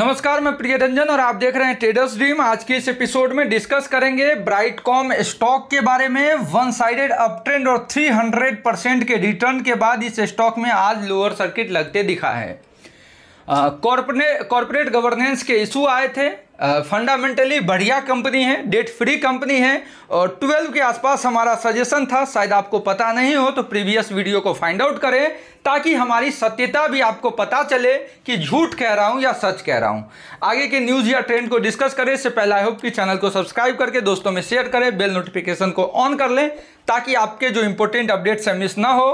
नमस्कार मैं प्रिय रंजन और आप देख रहे हैं ट्रेडर्स ड्रीम आज के इस एपिसोड में डिस्कस करेंगे ब्राइट कॉम स्टॉक के बारे में वन साइडेड अप ट्रेंड और 300 परसेंट के रिटर्न के बाद इस स्टॉक में आज लोअर सर्किट लगते दिखा है कॉर्पोरेट कॉर्पोरेट गवर्नेंस के इशू आए थे फंडामेंटली बढ़िया कंपनी है डेट फ्री कंपनी है और ट्वेल्व के आसपास हमारा सजेशन था शायद आपको पता नहीं हो तो प्रीवियस वीडियो को फाइंड आउट करें ताकि हमारी सत्यता भी आपको पता चले कि झूठ कह रहा हूं या सच कह रहा हूं आगे के न्यूज़ या ट्रेंड को डिस्कस करें इससे पहले आई होप कि चैनल को सब्सक्राइब करके दोस्तों में शेयर करें बेल नोटिफिकेशन को ऑन कर लें ताकि आपके जो इंपॉर्टेंट अपडेट्स हैं मिस ना हो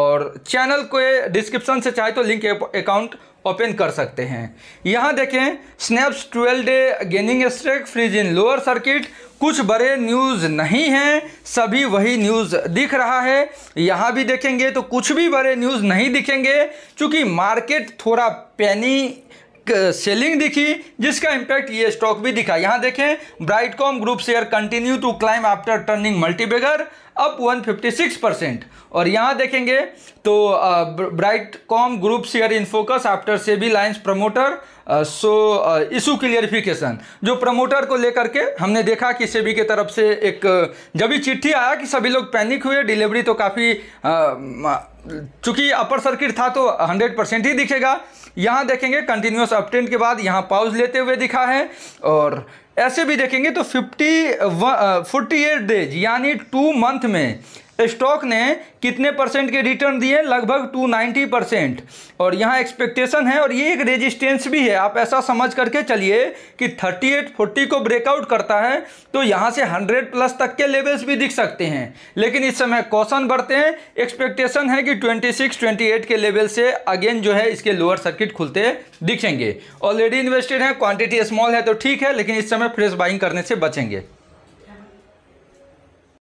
और चैनल को डिस्क्रिप्शन से चाहे तो लिंक अकाउंट ओपन कर सकते हैं यहाँ देखें snaps 12 day gaining streak freeze in lower circuit कुछ बड़े न्यूज़ नहीं हैं सभी वही न्यूज़ दिख रहा है यहाँ भी देखेंगे तो कुछ भी बड़े न्यूज़ नहीं दिखेंगे क्योंकि मार्केट थोड़ा पैनी सेलिंग दिखी जिसका इंपैक्ट ये स्टॉक भी दिखा यहां देखें Brightcom group share continue to climb after turning multibagger up 156 percent और यहां देखेंगे तो Brightcom group share in focus after SEBI lines promoter so issue clarification जो प्रमोटर को लेकर के हमने देखा कि सेबी के तरफ से एक जब भी चिट्ठी आया कि सभी लोग पैनिक हुए डिलीवरी तो काफ़ी चूंकि अपर सर्किट था तो 100 परसेंट ही दिखेगा यहाँ देखेंगे कंटिन्यूस अपटेंड के बाद यहाँ पाउज लेते हुए दिखा है और ऐसे भी देखेंगे तो फिफ्टी फोर्टी एट डेज यानी टू मंथ में स्टॉक ने कितने परसेंट के रिटर्न दिए लगभग 290 परसेंट और यहाँ एक्सपेक्टेशन है और ये एक रेजिस्टेंस भी है आप ऐसा समझ करके चलिए कि एट फोर्टी को ब्रेकआउट करता है तो यहाँ से 100 प्लस तक के लेवल्स भी दिख सकते हैं लेकिन इस समय कौशन बढ़ते हैं एक्सपेक्टेशन है कि 26 28 के लेवल से अगेन जो है इसके लोअर सर्किट खुलते दिखेंगे ऑलरेडी इन्वेस्टेड है क्वांटिटी स्मॉल है तो ठीक है लेकिन इस समय फ्रेश बाइंग करने से बचेंगे